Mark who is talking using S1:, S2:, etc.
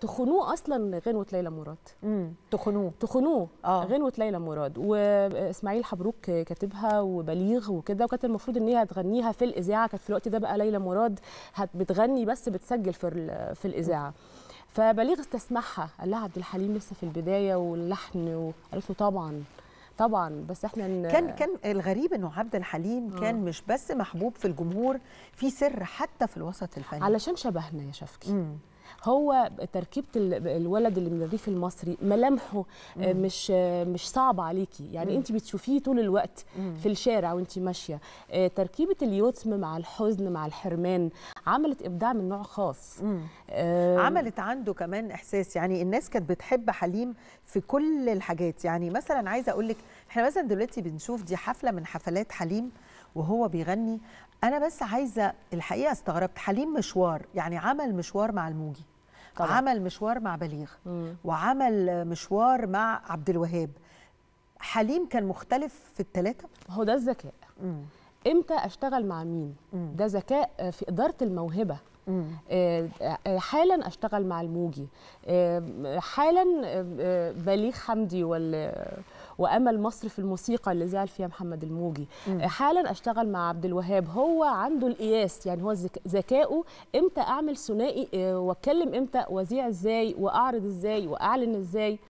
S1: تخنوه اصلا غنوه ليلى مراد امم تخنوه تخنوه آه. غنوه ليلى مراد واسماعيل حبروك كاتبها وبليغ وكده وكانت المفروض ان هي هتغنيها في الاذاعه كانت في الوقت ده بقى ليلى مراد بتغني بس بتسجل في في الاذاعه فبليغ استسمحها قال لها عبد الحليم لسه في البدايه واللحن وقالت له طبعا طبعا بس احنا كان كان الغريب انه عبد الحليم آه. كان
S2: مش بس محبوب في الجمهور
S1: في سر حتى في الوسط الفني علشان شبهنا يا شفكي مم. هو تركيبه الولد اللي من الريف المصري ملامحه آه، مش آه، مش صعبه عليكي يعني انت بتشوفيه طول الوقت في الشارع وانت ماشيه آه، تركيبه اليتم مع الحزن مع الحرمان عملت ابداع من نوع خاص آه عملت عنده
S2: كمان احساس يعني الناس كانت بتحب حليم في كل الحاجات يعني مثلا عايزه اقول لك احنا مثلا دلوقتي بنشوف دي حفله من حفلات حليم وهو بيغني انا بس عايزه الحقيقه استغربت حليم مشوار يعني عمل مشوار مع الموجي طبعا. عمل مشوار مع بليغ مم. وعمل مشوار مع عبد الوهاب حليم
S1: كان مختلف في الثلاثه هو ده الذكاء امتى اشتغل مع مين مم. ده ذكاء في اداره الموهبه آه، آه، حالا اشتغل مع الموجي آه، حالا بليغ حمدي وال وامل مصر في الموسيقى اللي زعل فيها محمد الموجي مم. حالا اشتغل مع عبد الوهاب هو عنده القياس يعني هو ذكائه امتى اعمل ثنائي واتكلم امتى واذيع ازاي واعرض ازاي واعلن ازاي